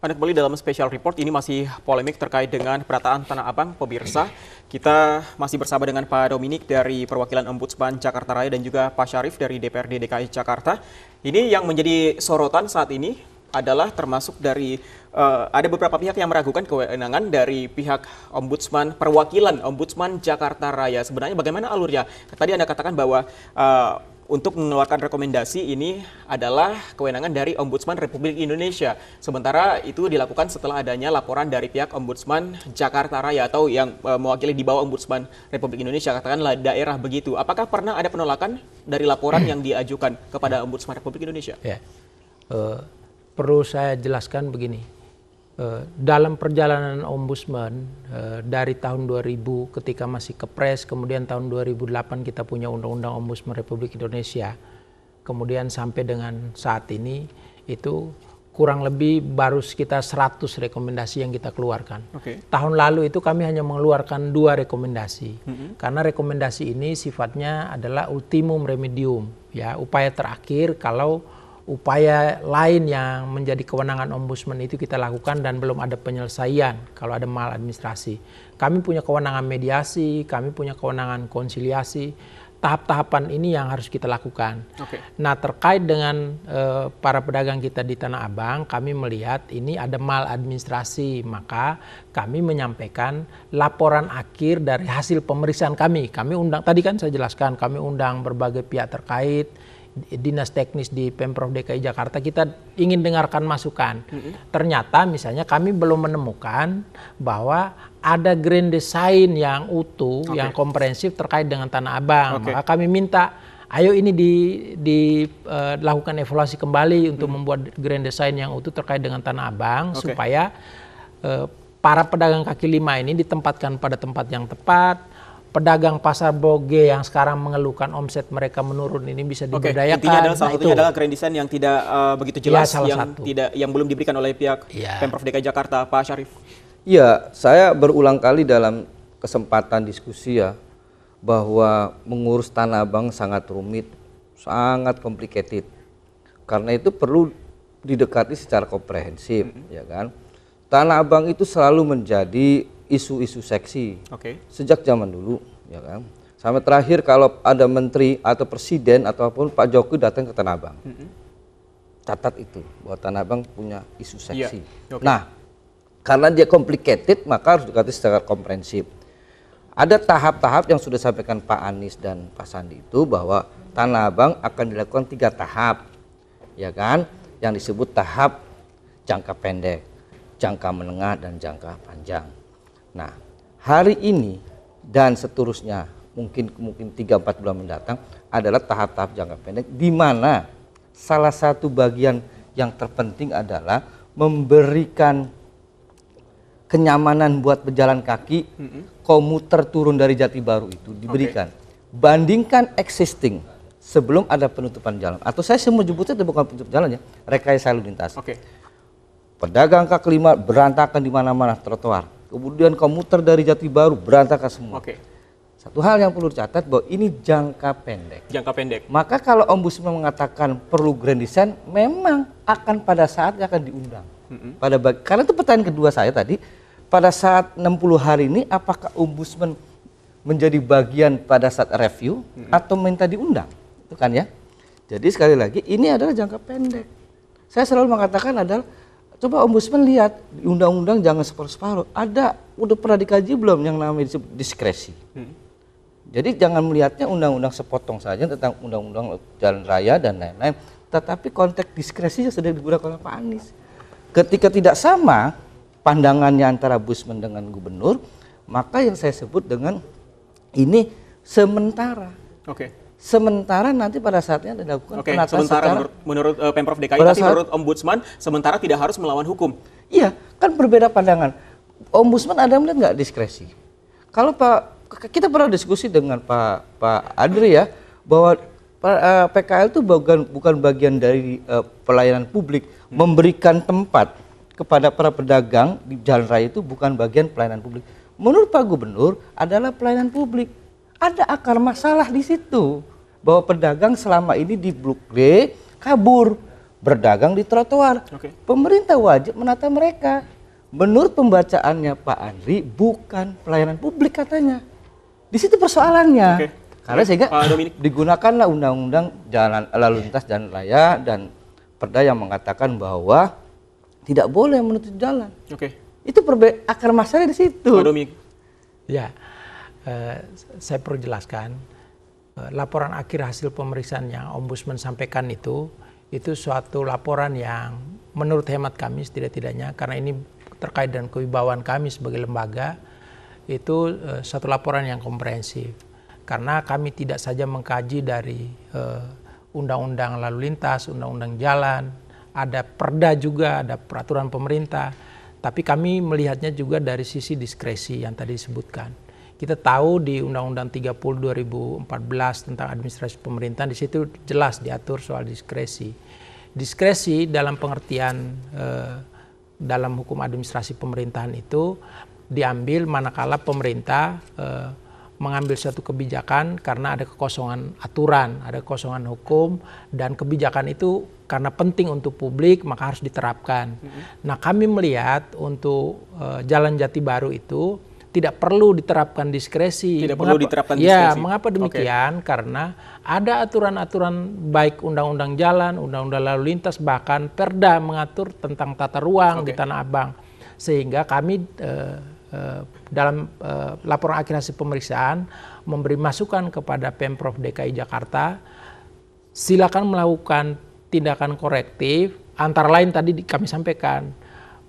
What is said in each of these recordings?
Anda kembali dalam special report ini masih polemik terkait dengan perataan Tanah Abang, pemirsa. Kita masih bersama dengan Pak Dominik dari Perwakilan Ombudsman Jakarta Raya dan juga Pak Syarif dari DPRD DKI Jakarta. Ini yang menjadi sorotan saat ini adalah termasuk dari uh, ada beberapa pihak yang meragukan kewenangan dari pihak ombudsman perwakilan ombudsman Jakarta Raya. Sebenarnya bagaimana alurnya? Tadi Anda katakan bahwa uh, untuk mengeluarkan rekomendasi ini adalah kewenangan dari Ombudsman Republik Indonesia. Sementara itu dilakukan setelah adanya laporan dari pihak Ombudsman Jakarta Raya atau yang e, mewakili di bawah Ombudsman Republik Indonesia katakanlah daerah begitu. Apakah pernah ada penolakan dari laporan yang diajukan kepada Ombudsman Republik Indonesia? Ya. Uh, perlu saya jelaskan begini Eh, dalam perjalanan ombudsman eh, dari tahun 2000 ketika masih kepres, kemudian tahun 2008 kita punya Undang-Undang Ombudsman Republik Indonesia, kemudian sampai dengan saat ini itu kurang lebih baru sekitar 100 rekomendasi yang kita keluarkan. Okay. Tahun lalu itu kami hanya mengeluarkan dua rekomendasi, mm -hmm. karena rekomendasi ini sifatnya adalah ultimum remedium, ya upaya terakhir kalau upaya lain yang menjadi kewenangan ombudsman itu kita lakukan dan belum ada penyelesaian kalau ada maladministrasi. Kami punya kewenangan mediasi, kami punya kewenangan konsiliasi. Tahap-tahapan ini yang harus kita lakukan. Okay. Nah, terkait dengan uh, para pedagang kita di Tanah Abang, kami melihat ini ada maladministrasi, maka kami menyampaikan laporan akhir dari hasil pemeriksaan kami. Kami undang tadi kan saya jelaskan, kami undang berbagai pihak terkait dinas teknis di Pemprov DKI Jakarta kita ingin dengarkan masukan. Mm -hmm. Ternyata misalnya kami belum menemukan bahwa ada grand design yang utuh, okay. yang komprehensif terkait dengan Tanah Abang. Okay. Maka kami minta ayo ini dilakukan eh, uh, evaluasi kembali untuk hmm. membuat grand design yang utuh terkait dengan Tanah Abang okay. supaya uh, para pedagang kaki lima ini ditempatkan pada tempat yang tepat, pedagang pasar boge yang sekarang mengeluhkan omset mereka menurun ini bisa diberdayakan. Intinya adalah salah nah, satunya itu. adalah grand design yang tidak uh, begitu iya, jelas ya, salah yang satu. tidak yang belum diberikan oleh pihak ya. Pemprov DKI Jakarta, Pak Syarif. Iya, saya berulang kali dalam kesempatan diskusi ya bahwa mengurus tanah abang sangat rumit, sangat complicated. Karena itu perlu didekati secara komprehensif, mm -hmm. ya kan? Tanah abang itu selalu menjadi isu-isu seksi. Oke. Okay. Sejak zaman dulu, ya kan. Sampai terakhir kalau ada menteri atau presiden ataupun Pak Jokowi datang ke Tanah Abang. Mm -hmm. Catat itu bahwa Tanah Abang punya isu iya. seksi. Yeah. Okay. Nah, karena dia complicated maka harus dikatakan secara komprehensif. Ada tahap-tahap yang sudah sampaikan Pak Anies dan Pak Sandi itu bahwa Tanah Abang akan dilakukan tiga tahap, ya kan? Yang disebut tahap jangka pendek, jangka menengah, dan jangka panjang. Nah, hari ini dan seterusnya mungkin mungkin 3 4 bulan mendatang adalah tahap-tahap jangka pendek di mana salah satu bagian yang terpenting adalah memberikan kenyamanan buat pejalan kaki mm -hmm. komuter turun dari jati baru itu diberikan. Okay. Bandingkan existing sebelum ada penutupan jalan atau saya semua sebutnya itu bukan penutup jalan ya, rekayasa lalu lintas. Okay. Pedagang kaki lima berantakan di mana-mana trotoar kemudian kau muter dari jati baru berantakan semua. Oke. Okay. Satu hal yang perlu dicatat bahwa ini jangka pendek. Jangka pendek. Maka kalau ombudsman mengatakan perlu grand design, memang akan pada saatnya akan diundang. Mm-hmm. Pada karena itu pertanyaan kedua saya tadi, pada saat 60 hari ini apakah ombudsman menjadi bagian pada saat review mm-hmm. atau minta diundang? Itu kan ya. Jadi sekali lagi ini adalah jangka pendek. Saya selalu mengatakan adalah Coba ombudsman lihat undang-undang jangan separuh-separuh. Ada udah pernah dikaji belum yang namanya diskresi? Hmm. Jadi jangan melihatnya undang-undang sepotong saja tentang undang-undang jalan raya dan lain-lain, tetapi konteks diskresi yang sedang digunakan oleh Pak Anies. Ketika tidak sama pandangannya antara busman dengan gubernur, maka yang saya sebut dengan ini sementara. Oke. Okay sementara nanti pada saatnya dilakukan Oke, penataan sementara secara, menurut, menurut uh, Pemprov DKI tapi saat, menurut Ombudsman sementara tidak harus melawan hukum. Iya, kan berbeda pandangan. Ombudsman ada melihat nggak diskresi? Kalau Pak kita pernah diskusi dengan Pak Pak Adri ya bahwa PKL eh, itu bukan bukan bagian dari uh, pelayanan publik hmm. memberikan tempat kepada para pedagang di jalan raya itu bukan bagian pelayanan publik. Menurut Pak Gubernur adalah pelayanan publik ada akar masalah di situ bahwa pedagang selama ini di Blok D kabur berdagang di trotoar. Okay. Pemerintah wajib menata mereka. Menurut pembacaannya Pak Andri bukan pelayanan publik katanya. Di situ persoalannya. Okay. Karena sehingga digunakanlah undang-undang jalan lalu lintas dan raya dan perda yang mengatakan bahwa tidak boleh menutup jalan. Oke. Okay. Itu akar masalah di situ. Pak Dominik. Ya eh, saya perlu jelaskan eh, laporan akhir hasil pemeriksaan yang ombudsman sampaikan itu itu suatu laporan yang menurut hemat kami setidak-tidaknya karena ini terkait dengan kewibawaan kami sebagai lembaga itu eh, satu laporan yang komprehensif karena kami tidak saja mengkaji dari eh, undang-undang eh, lalu lintas, undang-undang jalan, ada perda juga, ada peraturan pemerintah, tapi kami melihatnya juga dari sisi diskresi yang tadi disebutkan. Kita tahu di Undang-Undang 30 2014 tentang administrasi pemerintahan di situ jelas diatur soal diskresi. Diskresi dalam pengertian eh, dalam hukum administrasi pemerintahan itu diambil manakala pemerintah eh, mengambil suatu kebijakan karena ada kekosongan aturan, ada kekosongan hukum dan kebijakan itu karena penting untuk publik maka harus diterapkan. Mm -hmm. Nah, kami melihat untuk eh, jalan jati baru itu tidak perlu diterapkan diskresi. Tidak mengapa, perlu diterapkan ya, diskresi. Ya, mengapa demikian? Okay. Karena ada aturan-aturan baik undang-undang jalan, undang-undang lalu lintas, bahkan Perda mengatur tentang tata ruang okay. di Tanah Abang, sehingga kami eh, eh, dalam eh, laporan akhir hasil pemeriksaan memberi masukan kepada pemprov DKI Jakarta, silakan melakukan tindakan korektif. Antara lain tadi kami sampaikan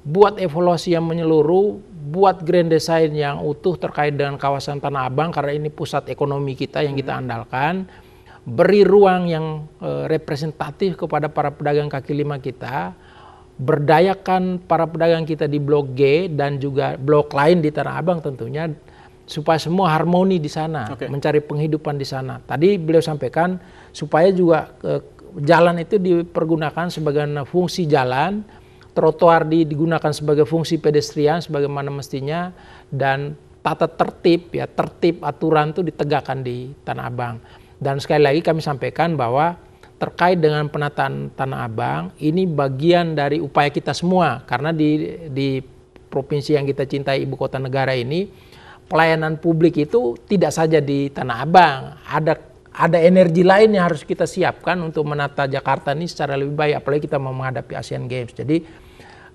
buat evaluasi yang menyeluruh, buat grand design yang utuh terkait dengan kawasan Tanah Abang karena ini pusat ekonomi kita yang kita hmm. andalkan, beri ruang yang eh, representatif kepada para pedagang kaki lima kita, berdayakan para pedagang kita di Blok G dan juga blok lain di Tanah Abang tentunya supaya semua harmoni di sana, okay. mencari penghidupan di sana. Tadi beliau sampaikan supaya juga eh, jalan itu dipergunakan sebagai fungsi jalan trotoar digunakan sebagai fungsi pedestrian sebagaimana mestinya dan tata tertib ya tertib aturan itu ditegakkan di Tanah Abang. Dan sekali lagi kami sampaikan bahwa terkait dengan penataan Tanah Abang ini bagian dari upaya kita semua karena di di provinsi yang kita cintai ibu kota negara ini pelayanan publik itu tidak saja di Tanah Abang, ada ada energi lain yang harus kita siapkan untuk menata Jakarta ini secara lebih baik apalagi kita mau menghadapi Asian Games. Jadi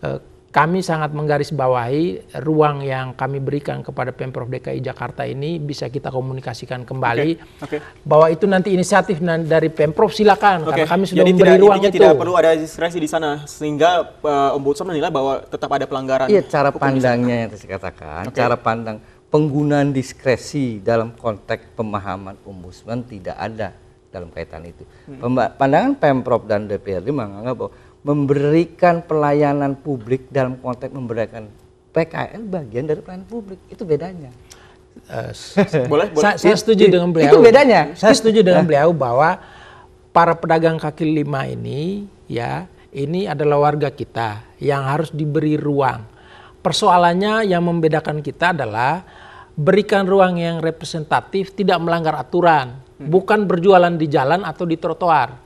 Eh, kami sangat menggarisbawahi ruang yang kami berikan kepada Pemprov DKI Jakarta ini bisa kita komunikasikan kembali okay. Okay. bahwa itu nanti inisiatif dari Pemprov silakan okay. karena kami sudah Jadi memberi tidak, ruang itu. tidak perlu ada diskresi di sana sehingga uh, Ombudsman menilai bahwa tetap ada pelanggaran. Iya, cara pandangnya yang saya katakan, okay. cara pandang penggunaan diskresi dalam konteks pemahaman Ombudsman tidak ada dalam kaitan itu. Hmm. Pandangan Pemprov dan DPRD menganggap bahwa memberikan pelayanan publik dalam konteks memberikan PKL bagian dari pelayanan publik itu bedanya. Uh, boleh, boleh. Saya, saya setuju dengan beliau. Itu bedanya. Saya setuju dengan eh. beliau bahwa para pedagang kaki lima ini ya ini adalah warga kita yang harus diberi ruang. Persoalannya yang membedakan kita adalah berikan ruang yang representatif, tidak melanggar aturan, hmm. bukan berjualan di jalan atau di trotoar.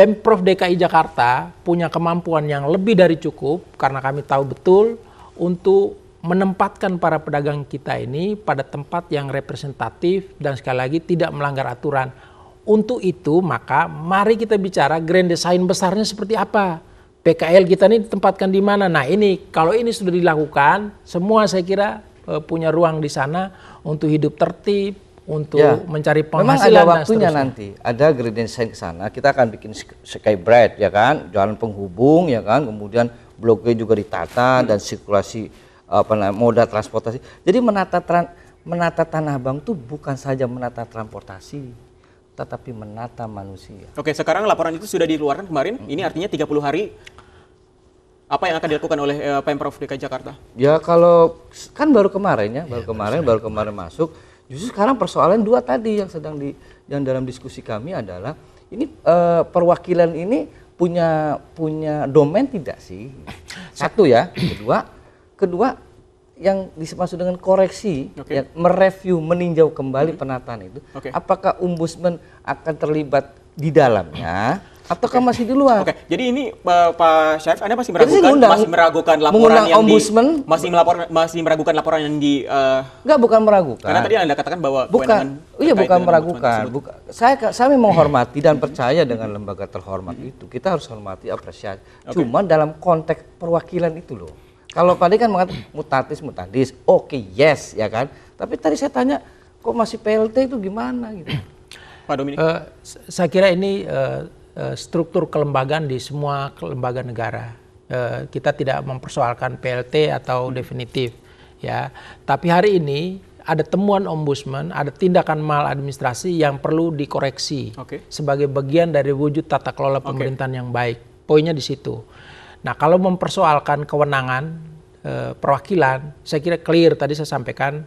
Pemprov DKI Jakarta punya kemampuan yang lebih dari cukup karena kami tahu betul untuk menempatkan para pedagang kita ini pada tempat yang representatif dan sekali lagi tidak melanggar aturan. Untuk itu maka mari kita bicara grand design besarnya seperti apa. PKL kita ini ditempatkan di mana? Nah ini kalau ini sudah dilakukan semua saya kira eh, punya ruang di sana untuk hidup tertib, untuk ya. mencari penghasilan. Memang ada waktunya dan nanti, ada gradient design ke sana. Kita akan bikin sky bread ya kan, jalan penghubung ya kan, kemudian bloknya juga ditata hmm. dan sirkulasi apa namanya moda transportasi. Jadi menata tran, menata tanah bang itu bukan saja menata transportasi, tetapi menata manusia. Oke, sekarang laporan itu sudah dikeluarkan kemarin. Hmm. Ini artinya 30 hari apa yang akan dilakukan oleh eh, Pemprov DKI Jakarta? Ya kalau kan baru kemarin ya, baru kemarin, baru kemarin masuk. Justru sekarang persoalan dua tadi yang sedang di yang dalam diskusi kami adalah ini uh, perwakilan ini punya punya domain tidak sih? Satu ya, kedua, kedua yang dimaksud dengan koreksi, okay. ya, mereview, meninjau kembali mm -hmm. penataan itu, okay. apakah ombudsman akan terlibat di dalamnya ataukah okay. masih di luar? Oke, okay. jadi ini uh, Pak Syarif, Anda masih meragukan ngundang, masih meragukan laporan mengundang yang ombudsman, di masih melapor masih meragukan laporan yang di uh, bukan meragukan. Karena tadi Anda katakan bahwa bukan iya bukan meragukan. Buka, saya saya menghormati dan percaya dengan lembaga terhormat itu. Kita harus hormati apresiasi. Okay. Cuman dalam konteks perwakilan itu loh. Kalau tadi kan mengatakan mutatis mutandis, oke okay, yes ya kan. Tapi tadi saya tanya kok masih PLT itu gimana gitu. Pak Dominik. Uh, eh, saya kira ini uh, Eh, struktur kelembagaan di semua kelembagaan negara. Eh, kita tidak mempersoalkan PLT atau hmm. definitif, ya. Tapi hari ini ada temuan ombudsman, ada tindakan maladministrasi yang perlu dikoreksi okay. sebagai bagian dari wujud tata kelola pemerintahan okay. yang baik. Poinnya di situ. Nah, kalau mempersoalkan kewenangan eh, perwakilan, saya kira clear tadi saya sampaikan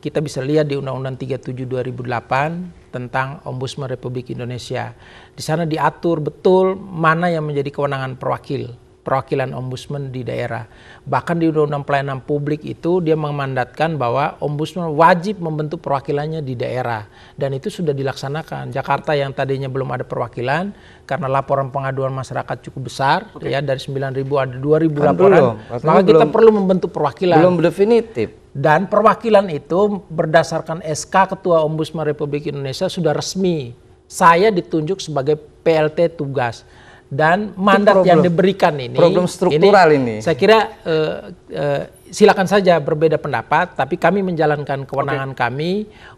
kita bisa lihat di Undang-Undang 37 2008 tentang Ombudsman Republik Indonesia. Di sana diatur betul mana yang menjadi kewenangan perwakil perwakilan ombudsman di daerah. Bahkan di Undang-Undang Pelayanan Publik itu dia memandatkan bahwa ombudsman wajib membentuk perwakilannya di daerah dan itu sudah dilaksanakan. Jakarta yang tadinya belum ada perwakilan karena laporan pengaduan masyarakat cukup besar Oke. ya dari 9000 ada 2000 kan laporan. Belum. maka kita perlu membentuk perwakilan. Belum definitif. Dan perwakilan itu berdasarkan SK Ketua Ombudsman Republik Indonesia sudah resmi. Saya ditunjuk sebagai PLT tugas dan mandat problem, yang diberikan ini problem struktural ini, ini. saya kira uh, uh, silakan saja berbeda pendapat tapi kami menjalankan kewenangan okay. kami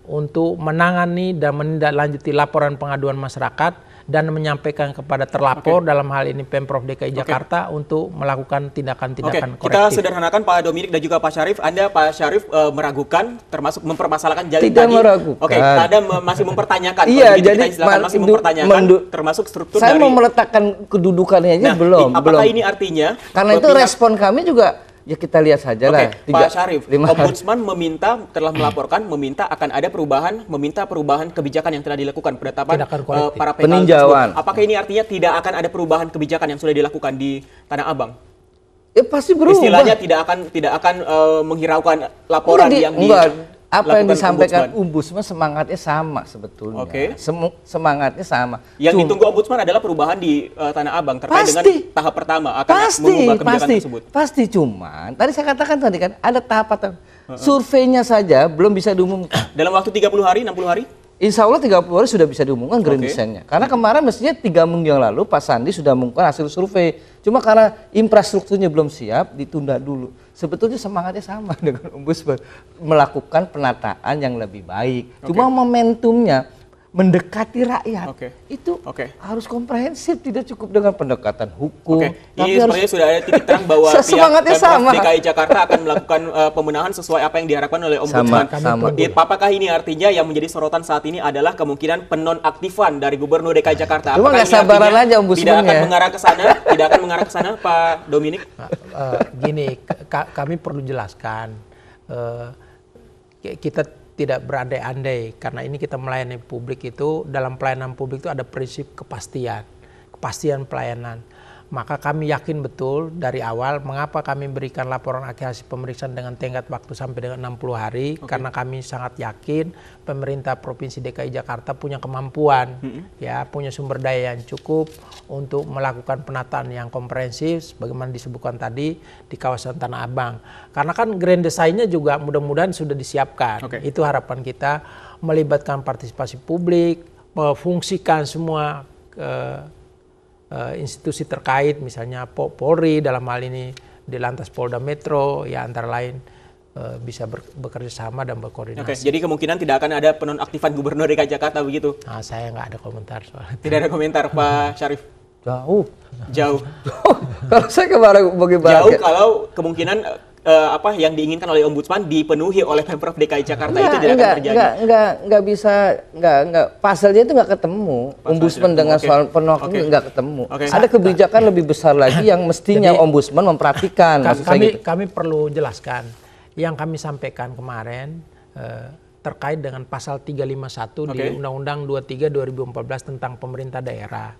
untuk menangani dan menindaklanjuti laporan pengaduan masyarakat dan menyampaikan kepada terlapor okay. dalam hal ini Pemprov DKI Jakarta untuk melakukan tindakan-tindakan okay. korektif. Kita sederhanakan Pak Dominik dan juga Pak Syarif, Anda Pak Syarif e, meragukan termasuk mempermasalahkan jaringan. Tidak tadi. meragukan. Oke, okay. Anda masih mempertanyakan. iya, jadi masih mempertanyakan termasuk struktur saya dari mau meletakkan kedudukannya aja nah, belum, apakah belum. ini artinya Karena itu respon kami juga Ya kita lihat saja lah. Okay, Pak Syarif, lima Ombudsman meminta telah melaporkan meminta akan ada perubahan, meminta perubahan kebijakan yang telah dilakukan penetapan uh, para Peninjauan. Tersebut. Apakah ini artinya tidak akan ada perubahan kebijakan yang sudah dilakukan di Tanah Abang? Ya pasti berubah. Istilahnya tidak akan tidak akan uh, menghiraukan laporan di, yang di enggak, apa yang disampaikan ombudsman. ombudsman semangatnya sama sebetulnya. Okay. semangatnya sama. Yang Cuma, ditunggu ombudsman adalah perubahan di uh, Tanah Abang terkait pasti, dengan tahap pertama akan pasti, mengubah kebijakan pasti, tersebut. Pasti cuman tadi saya katakan tadi kan ada tahap uh surveinya saja belum bisa diumumkan. Dalam waktu 30 hari, 60 hari? Insya Allah 30 hari sudah bisa diumumkan grand okay. desainnya. Karena kemarin mestinya tiga minggu yang lalu Pak Sandi sudah mengumumkan hasil survei Cuma karena infrastrukturnya belum siap, ditunda dulu. Sebetulnya semangatnya sama dengan Ombudsman melakukan penataan yang lebih baik. Okay. Cuma momentumnya mendekati rakyat okay. itu okay. harus komprehensif tidak cukup dengan pendekatan hukum. Okay. Tapi iya, harus... sudah ada titik terang bahwa semangatnya sama. DKI Jakarta akan melakukan uh, eh, pemenahan sesuai apa yang diharapkan oleh Ombudsman. Sama, sama. Iya, apakah ini artinya yang menjadi sorotan saat ini adalah kemungkinan penonaktifan dari Gubernur DKI Jakarta? Cuma nggak sabaran aja Ombudsman Tidak akan mengarah ke sana, tidak akan mengarah ke sana, Pak Dominik. uh, nah, eh, gini, kami perlu jelaskan uh, kita tidak berandai-andai karena ini kita melayani publik itu dalam pelayanan publik itu ada prinsip kepastian, kepastian pelayanan. Maka kami yakin betul dari awal mengapa kami berikan laporan akhir hasil pemeriksaan dengan tenggat waktu sampai dengan 60 hari okay. karena kami sangat yakin pemerintah Provinsi DKI Jakarta punya kemampuan -hmm. ya punya sumber daya yang cukup untuk melakukan penataan yang komprehensif sebagaimana disebutkan tadi di kawasan Tanah Abang. Karena kan grand desainnya juga mudah-mudahan sudah disiapkan. Okay. Itu harapan kita melibatkan partisipasi publik, memfungsikan semua eh, Eh, institusi terkait misalnya Polri dalam hal ini di lantas Polda Metro ya antara lain eh, bisa ber, bekerja sama dan berkoordinasi. Oke, jadi kemungkinan tidak akan ada penonaktifan gubernur DKI Jakarta begitu? Nah, saya nggak ada komentar soal itu. Tidak ada komentar Pak Syarif? Jauh. Jauh. kalau saya kemarin bagaimana? Jauh kalau kemungkinan eh, uh, apa yang diinginkan oleh ombudsman dipenuhi oleh pemprov DKI Jakarta enggak, itu tidak enggak, akan terjadi. Enggak, enggak, enggak bisa, enggak, enggak. Pasalnya itu enggak ketemu. Pasal ombudsman dengan okay. soal penolakan okay. enggak ketemu. Okay. Ada kebijakan nah. lebih besar lagi yang mestinya Jadi, ombudsman memperhatikan. Kami, gitu. kami perlu jelaskan yang kami sampaikan kemarin. Uh, terkait dengan pasal 351 okay. di Undang-Undang 23 2014 tentang pemerintah daerah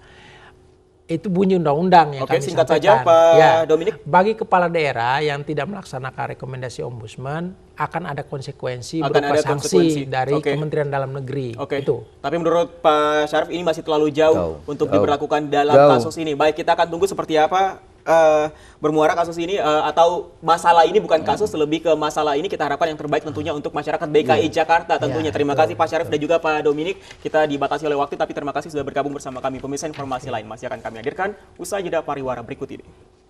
itu bunyi undang-undang yang Oke, kami singkat sampaikan. saja Pak ya. Dominik. Bagi kepala daerah yang tidak melaksanakan rekomendasi ombudsman akan ada konsekuensi akan berupa ada sanksi konsekuensi. dari Oke. Kementerian Dalam Negeri. Oke. Itu. Tapi menurut Pak Syarif ini masih terlalu jauh, jauh. untuk jauh. diberlakukan dalam jauh. kasus ini. Baik, kita akan tunggu seperti apa uh, bermuara kasus ini uh, atau masalah ini bukan kasus hmm. lebih ke masalah ini kita harapkan yang terbaik tentunya hmm. untuk masyarakat DKI yeah. Jakarta iya, tentunya. Yeah, terima betul, kasih Pak Syarif betul. dan juga Pak Dominik. Kita dibatasi oleh waktu tapi terima kasih sudah bergabung bersama kami. Pemirsa informasi lain masih akan kami hadirkan usai jeda pariwara berikut ini.